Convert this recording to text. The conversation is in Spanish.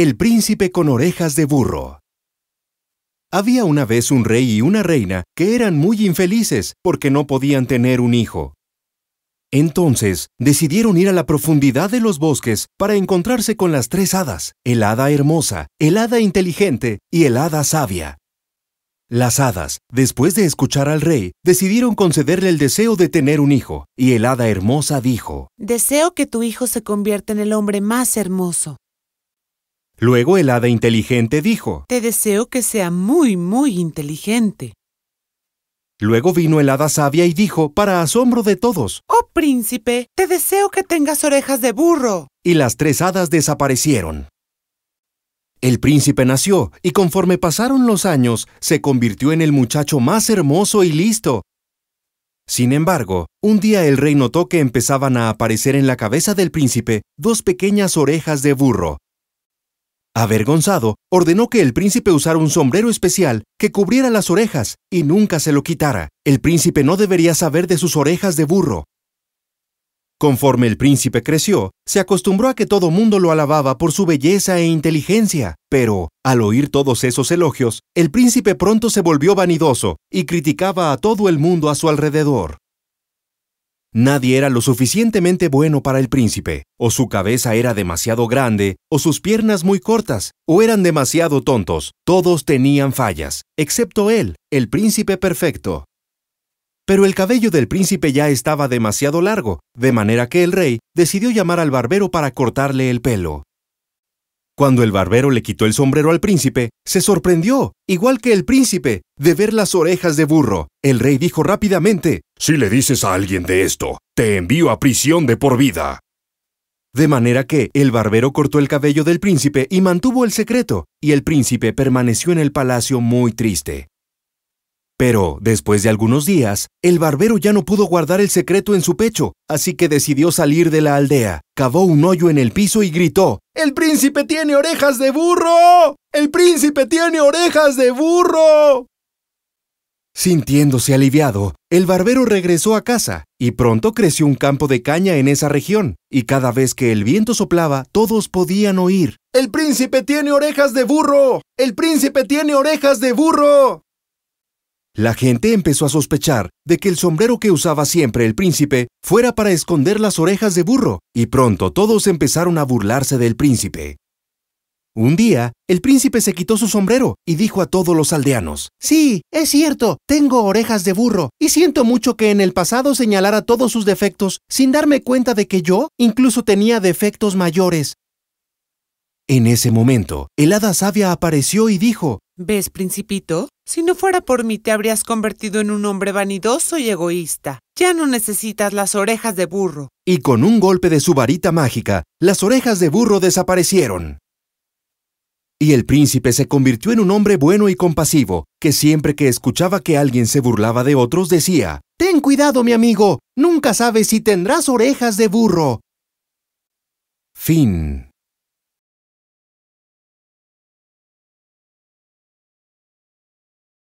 El príncipe con orejas de burro. Había una vez un rey y una reina que eran muy infelices porque no podían tener un hijo. Entonces decidieron ir a la profundidad de los bosques para encontrarse con las tres hadas, el hada hermosa, el hada inteligente y el hada sabia. Las hadas, después de escuchar al rey, decidieron concederle el deseo de tener un hijo, y el hada hermosa dijo, Deseo que tu hijo se convierta en el hombre más hermoso, Luego el hada inteligente dijo, Te deseo que sea muy, muy inteligente. Luego vino el hada sabia y dijo, para asombro de todos, Oh príncipe, te deseo que tengas orejas de burro. Y las tres hadas desaparecieron. El príncipe nació, y conforme pasaron los años, se convirtió en el muchacho más hermoso y listo. Sin embargo, un día el rey notó que empezaban a aparecer en la cabeza del príncipe dos pequeñas orejas de burro, Avergonzado, ordenó que el príncipe usara un sombrero especial que cubriera las orejas y nunca se lo quitara. El príncipe no debería saber de sus orejas de burro. Conforme el príncipe creció, se acostumbró a que todo mundo lo alababa por su belleza e inteligencia, pero, al oír todos esos elogios, el príncipe pronto se volvió vanidoso y criticaba a todo el mundo a su alrededor. Nadie era lo suficientemente bueno para el príncipe, o su cabeza era demasiado grande, o sus piernas muy cortas, o eran demasiado tontos. Todos tenían fallas, excepto él, el príncipe perfecto. Pero el cabello del príncipe ya estaba demasiado largo, de manera que el rey decidió llamar al barbero para cortarle el pelo. Cuando el barbero le quitó el sombrero al príncipe, se sorprendió, igual que el príncipe, de ver las orejas de burro. El rey dijo rápidamente, si le dices a alguien de esto, te envío a prisión de por vida. De manera que el barbero cortó el cabello del príncipe y mantuvo el secreto, y el príncipe permaneció en el palacio muy triste. Pero, después de algunos días, el barbero ya no pudo guardar el secreto en su pecho, así que decidió salir de la aldea, cavó un hoyo en el piso y gritó, ¡El príncipe tiene orejas de burro! ¡El príncipe tiene orejas de burro! Sintiéndose aliviado, el barbero regresó a casa y pronto creció un campo de caña en esa región, y cada vez que el viento soplaba todos podían oír ¡El príncipe tiene orejas de burro! ¡El príncipe tiene orejas de burro! La gente empezó a sospechar de que el sombrero que usaba siempre el príncipe fuera para esconder las orejas de burro, y pronto todos empezaron a burlarse del príncipe. Un día, el príncipe se quitó su sombrero y dijo a todos los aldeanos, Sí, es cierto, tengo orejas de burro, y siento mucho que en el pasado señalara todos sus defectos sin darme cuenta de que yo incluso tenía defectos mayores. En ese momento, el hada sabia apareció y dijo, ¿Ves, principito? Si no fuera por mí te habrías convertido en un hombre vanidoso y egoísta. Ya no necesitas las orejas de burro. Y con un golpe de su varita mágica, las orejas de burro desaparecieron. Y el príncipe se convirtió en un hombre bueno y compasivo, que siempre que escuchaba que alguien se burlaba de otros decía, Ten cuidado, mi amigo, nunca sabes si tendrás orejas de burro. Fin.